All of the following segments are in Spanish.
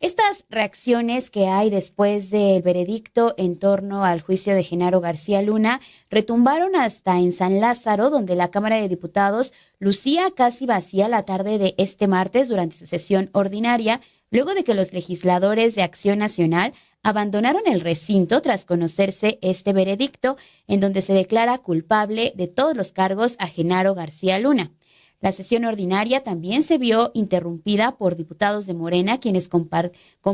Estas reacciones que hay después del veredicto en torno al juicio de Genaro García Luna retumbaron hasta en San Lázaro, donde la Cámara de Diputados lucía casi vacía la tarde de este martes durante su sesión ordinaria, luego de que los legisladores de Acción Nacional abandonaron el recinto tras conocerse este veredicto, en donde se declara culpable de todos los cargos a Genaro García Luna. La sesión ordinaria también se vio interrumpida por diputados de Morena, quienes con,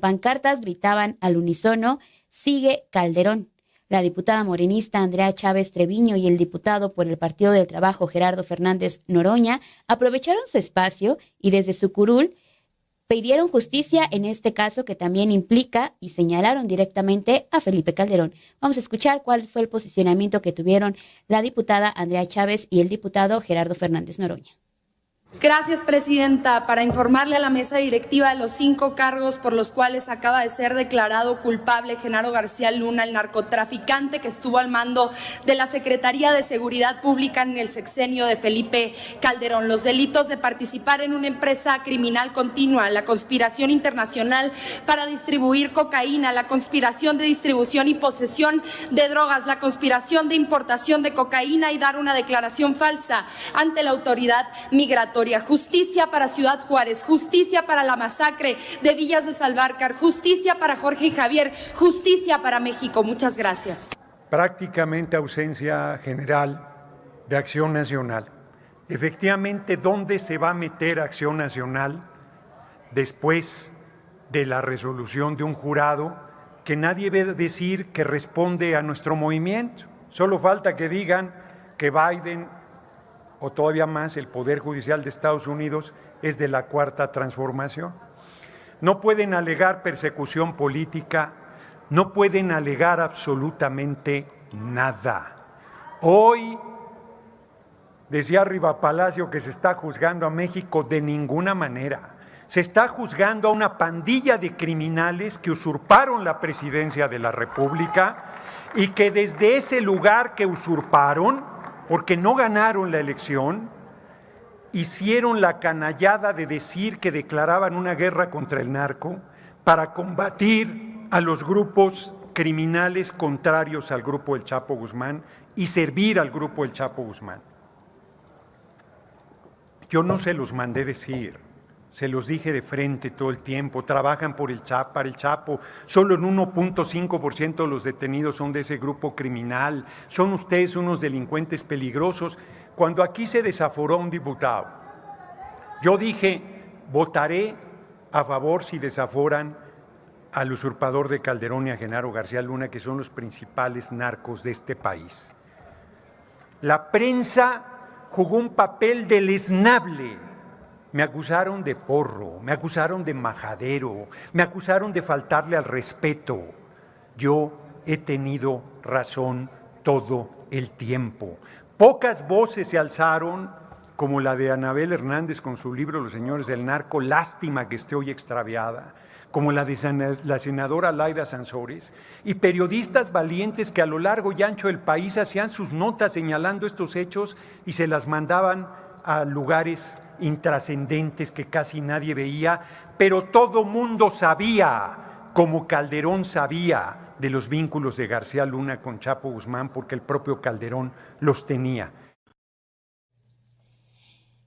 pancartas gritaban al unísono, sigue Calderón. La diputada morenista Andrea Chávez Treviño y el diputado por el Partido del Trabajo Gerardo Fernández Noroña aprovecharon su espacio y desde su curul pidieron justicia en este caso que también implica y señalaron directamente a Felipe Calderón. Vamos a escuchar cuál fue el posicionamiento que tuvieron la diputada Andrea Chávez y el diputado Gerardo Fernández Noroña. Gracias, Presidenta. Para informarle a la mesa directiva de los cinco cargos por los cuales acaba de ser declarado culpable Genaro García Luna, el narcotraficante que estuvo al mando de la Secretaría de Seguridad Pública en el sexenio de Felipe Calderón. Los delitos de participar en una empresa criminal continua, la conspiración internacional para distribuir cocaína, la conspiración de distribución y posesión de drogas, la conspiración de importación de cocaína y dar una declaración falsa ante la autoridad migratoria justicia para Ciudad Juárez, justicia para la masacre de Villas de Salvarcar, justicia para Jorge Javier, justicia para México. Muchas gracias. Prácticamente ausencia general de acción nacional. Efectivamente, ¿dónde se va a meter acción nacional después de la resolución de un jurado que nadie ve decir que responde a nuestro movimiento? Solo falta que digan que Biden o todavía más el Poder Judicial de Estados Unidos es de la cuarta transformación. No pueden alegar persecución política, no pueden alegar absolutamente nada. Hoy decía arriba Palacio que se está juzgando a México de ninguna manera. Se está juzgando a una pandilla de criminales que usurparon la presidencia de la República y que desde ese lugar que usurparon porque no ganaron la elección, hicieron la canallada de decir que declaraban una guerra contra el narco para combatir a los grupos criminales contrarios al grupo del Chapo Guzmán y servir al grupo El Chapo Guzmán. Yo no se los mandé decir. Se los dije de frente todo el tiempo, trabajan por el Chapo, para el Chapo. Solo en 1.5% de los detenidos son de ese grupo criminal. Son ustedes unos delincuentes peligrosos. Cuando aquí se desaforó un diputado, yo dije, votaré a favor si desaforan al usurpador de Calderón y a Genaro García Luna, que son los principales narcos de este país. La prensa jugó un papel deleznable me acusaron de porro, me acusaron de majadero, me acusaron de faltarle al respeto. Yo he tenido razón todo el tiempo. Pocas voces se alzaron, como la de Anabel Hernández con su libro Los Señores del Narco, lástima que esté hoy extraviada, como la de la senadora Laida Sansores, y periodistas valientes que a lo largo y ancho del país hacían sus notas señalando estos hechos y se las mandaban a lugares intrascendentes que casi nadie veía, pero todo mundo sabía, como Calderón sabía, de los vínculos de García Luna con Chapo Guzmán, porque el propio Calderón los tenía.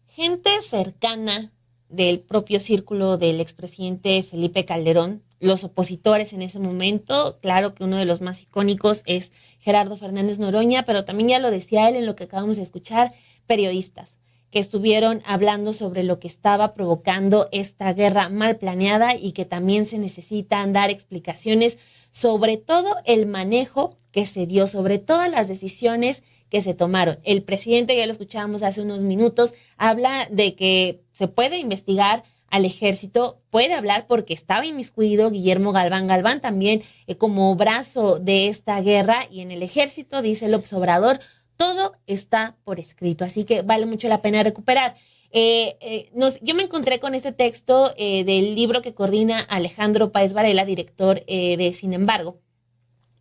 Gente cercana del propio círculo del expresidente Felipe Calderón, los opositores en ese momento, claro que uno de los más icónicos es Gerardo Fernández Noroña, pero también ya lo decía él en lo que acabamos de escuchar, periodistas que estuvieron hablando sobre lo que estaba provocando esta guerra mal planeada y que también se necesitan dar explicaciones sobre todo el manejo que se dio, sobre todas las decisiones que se tomaron. El presidente, ya lo escuchábamos hace unos minutos, habla de que se puede investigar al ejército, puede hablar porque estaba inmiscuido Guillermo Galván Galván también eh, como brazo de esta guerra y en el ejército, dice el observador, todo está por escrito, así que vale mucho la pena recuperar. Eh, eh, yo me encontré con este texto eh, del libro que coordina Alejandro Paez Varela, director de Sin embargo.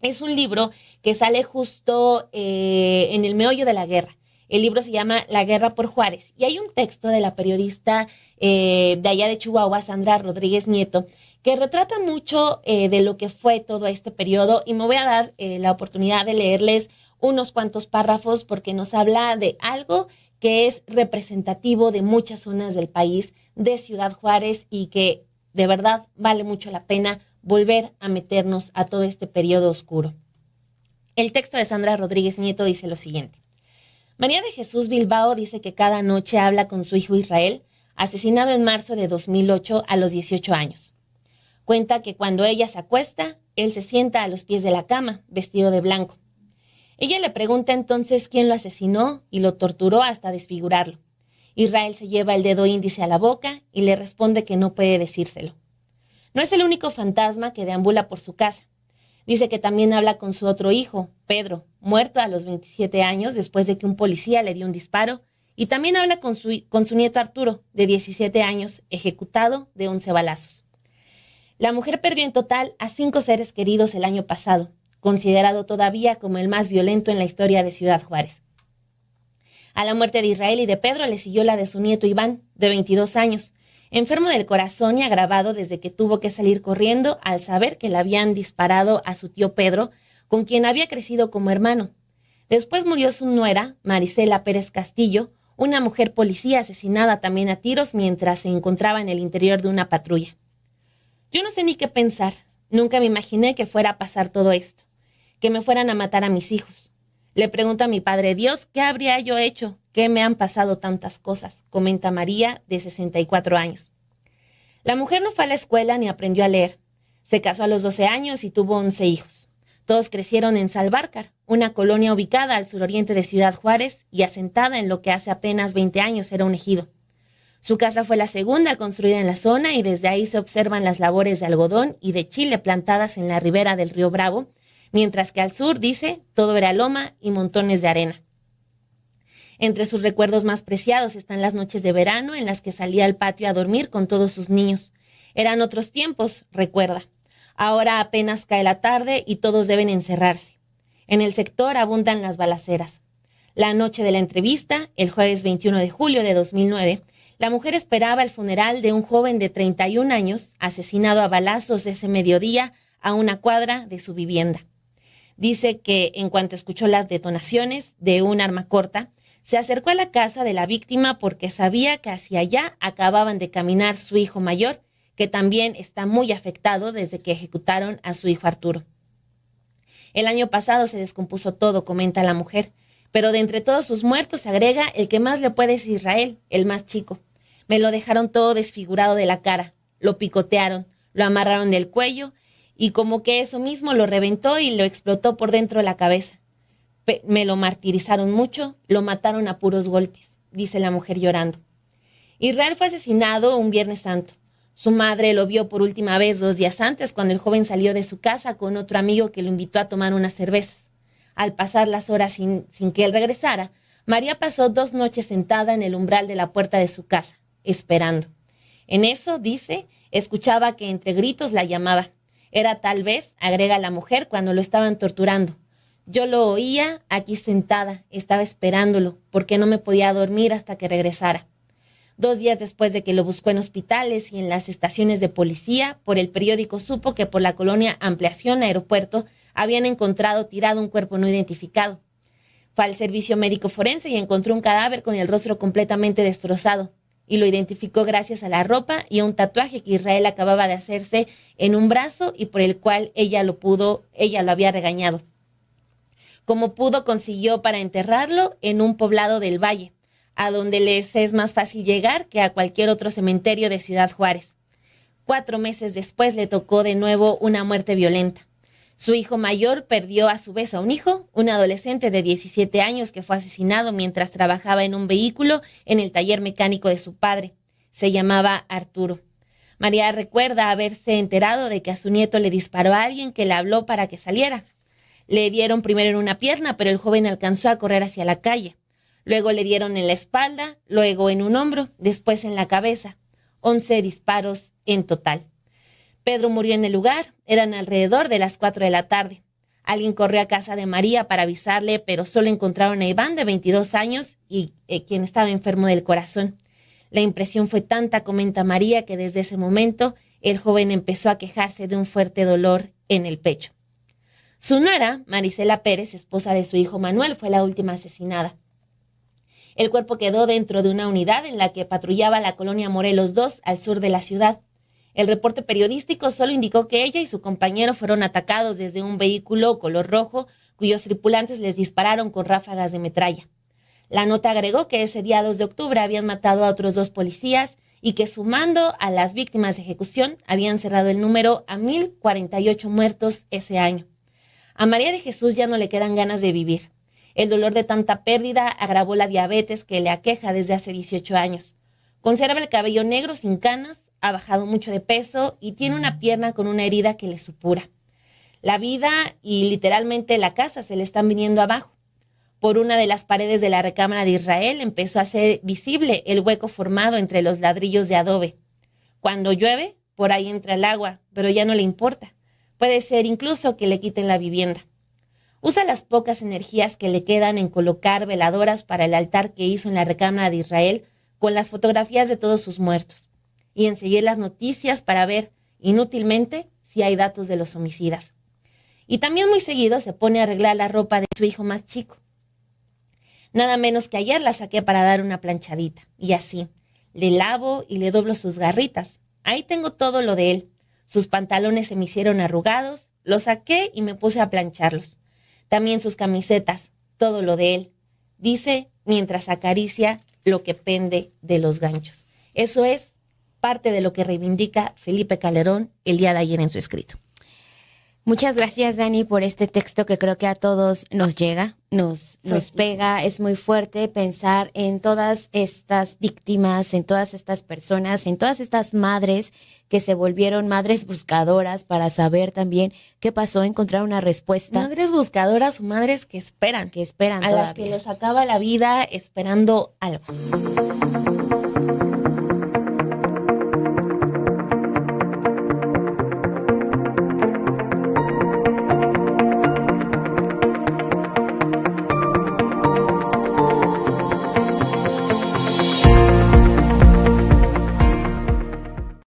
Es un libro que sale justo en el meollo de la guerra. El libro se llama La guerra por Juárez. Y hay un texto de la periodista de allá de Chihuahua, Sandra Rodríguez Nieto, que retrata mucho de lo que fue todo este periodo. Y me voy a dar la oportunidad de leerles unos cuantos párrafos porque nos habla de algo que es representativo de muchas zonas del país, de Ciudad Juárez y que de verdad vale mucho la pena volver a meternos a todo este periodo oscuro. El texto de Sandra Rodríguez Nieto dice lo siguiente. María de Jesús Bilbao dice que cada noche habla con su hijo Israel, asesinado en marzo de 2008 a los 18 años. Cuenta que cuando ella se acuesta, él se sienta a los pies de la cama, vestido de blanco. Ella le pregunta entonces quién lo asesinó y lo torturó hasta desfigurarlo. Israel se lleva el dedo índice a la boca y le responde que no puede decírselo. No es el único fantasma que deambula por su casa. Dice que también habla con su otro hijo, Pedro, muerto a los 27 años después de que un policía le dio un disparo, y también habla con su, con su nieto Arturo, de 17 años, ejecutado de 11 balazos. La mujer perdió en total a cinco seres queridos el año pasado, considerado todavía como el más violento en la historia de Ciudad Juárez. A la muerte de Israel y de Pedro le siguió la de su nieto Iván, de 22 años, enfermo del corazón y agravado desde que tuvo que salir corriendo al saber que le habían disparado a su tío Pedro, con quien había crecido como hermano. Después murió su nuera, Marisela Pérez Castillo, una mujer policía asesinada también a tiros mientras se encontraba en el interior de una patrulla. Yo no sé ni qué pensar, nunca me imaginé que fuera a pasar todo esto que me fueran a matar a mis hijos. Le pregunto a mi padre, Dios, ¿qué habría yo hecho? ¿Qué me han pasado tantas cosas? Comenta María, de 64 años. La mujer no fue a la escuela ni aprendió a leer. Se casó a los 12 años y tuvo 11 hijos. Todos crecieron en Salvarcar, una colonia ubicada al suroriente de Ciudad Juárez y asentada en lo que hace apenas 20 años era un ejido. Su casa fue la segunda construida en la zona y desde ahí se observan las labores de algodón y de chile plantadas en la ribera del río Bravo, mientras que al sur, dice, todo era loma y montones de arena. Entre sus recuerdos más preciados están las noches de verano en las que salía al patio a dormir con todos sus niños. Eran otros tiempos, recuerda. Ahora apenas cae la tarde y todos deben encerrarse. En el sector abundan las balaceras. La noche de la entrevista, el jueves 21 de julio de 2009, la mujer esperaba el funeral de un joven de 31 años asesinado a balazos ese mediodía a una cuadra de su vivienda. Dice que en cuanto escuchó las detonaciones de un arma corta, se acercó a la casa de la víctima porque sabía que hacia allá acababan de caminar su hijo mayor, que también está muy afectado desde que ejecutaron a su hijo Arturo. El año pasado se descompuso todo, comenta la mujer, pero de entre todos sus muertos agrega el que más le puede es Israel, el más chico. Me lo dejaron todo desfigurado de la cara, lo picotearon, lo amarraron del cuello y como que eso mismo lo reventó y lo explotó por dentro de la cabeza. me lo martirizaron mucho, lo mataron a puros golpes, dice la mujer llorando. Israel fue asesinado un Viernes Santo. Su madre lo vio por última vez dos días antes cuando el joven salió de su casa con otro amigo que lo invitó a tomar unas cervezas. Al pasar las horas sin que él regresara, María pasó dos noches sentada en el umbral de la puerta de su casa, esperando. En eso, dice, escuchaba que entre gritos la llamaba. Era tal vez, agrega la mujer, cuando lo estaban torturando. Yo lo oía aquí sentada, estaba esperándolo, porque no me podía dormir hasta que regresara. Dos días después de que lo buscó en hospitales y en las estaciones de policía, por el periódico supo que por la colonia Ampliación Aeropuerto habían encontrado tirado un cuerpo no identificado. Fue al servicio médico forense y encontró un cadáver con el rostro completamente destrozado y lo identificó gracias a la ropa y a un tatuaje que Israel acababa de hacerse en un brazo y por el cual ella lo pudo, ella lo había regañado. Como pudo consiguió para enterrarlo en un poblado del valle, a donde les es más fácil llegar que a cualquier otro cementerio de Ciudad Juárez. Cuatro meses después le tocó de nuevo una muerte violenta. Su hijo mayor perdió a su vez a un hijo, un adolescente de 17 años que fue asesinado mientras trabajaba en un vehículo en el taller mecánico de su padre. Se llamaba Arturo. María recuerda haberse enterado de que a su nieto le disparó a alguien que le habló para que saliera. Le dieron primero en una pierna, pero el joven alcanzó a correr hacia la calle. Luego le dieron en la espalda, luego en un hombro, después en la cabeza. Once disparos en total. Pedro murió en el lugar, eran alrededor de las 4 de la tarde. Alguien corrió a casa de María para avisarle, pero solo encontraron a Iván de 22 años y eh, quien estaba enfermo del corazón. La impresión fue tanta, comenta María, que desde ese momento el joven empezó a quejarse de un fuerte dolor en el pecho. Su nuera, Marisela Pérez, esposa de su hijo Manuel, fue la última asesinada. El cuerpo quedó dentro de una unidad en la que patrullaba la colonia Morelos II al sur de la ciudad. El reporte periodístico solo indicó que ella y su compañero fueron atacados desde un vehículo color rojo cuyos tripulantes les dispararon con ráfagas de metralla. La nota agregó que ese día 2 de octubre habían matado a otros dos policías y que sumando a las víctimas de ejecución habían cerrado el número a 1.048 muertos ese año. A María de Jesús ya no le quedan ganas de vivir. El dolor de tanta pérdida agravó la diabetes que le aqueja desde hace 18 años. Conserva el cabello negro sin canas, ha bajado mucho de peso y tiene una pierna con una herida que le supura. La vida y literalmente la casa se le están viniendo abajo. Por una de las paredes de la recámara de Israel empezó a ser visible el hueco formado entre los ladrillos de adobe. Cuando llueve, por ahí entra el agua, pero ya no le importa. Puede ser incluso que le quiten la vivienda. Usa las pocas energías que le quedan en colocar veladoras para el altar que hizo en la recámara de Israel con las fotografías de todos sus muertos y en las noticias para ver inútilmente si hay datos de los homicidas. Y también muy seguido se pone a arreglar la ropa de su hijo más chico. Nada menos que ayer la saqué para dar una planchadita. Y así, le lavo y le doblo sus garritas. Ahí tengo todo lo de él. Sus pantalones se me hicieron arrugados, los saqué y me puse a plancharlos. También sus camisetas, todo lo de él. Dice mientras acaricia lo que pende de los ganchos. Eso es parte de lo que reivindica Felipe Calderón el día de ayer en su escrito. Muchas gracias, Dani, por este texto que creo que a todos nos llega, nos, nos pega. Es muy fuerte pensar en todas estas víctimas, en todas estas personas, en todas estas madres que se volvieron madres buscadoras para saber también qué pasó, encontrar una respuesta. Madres buscadoras o madres que esperan. Que esperan. A las que les acaba la vida esperando algo.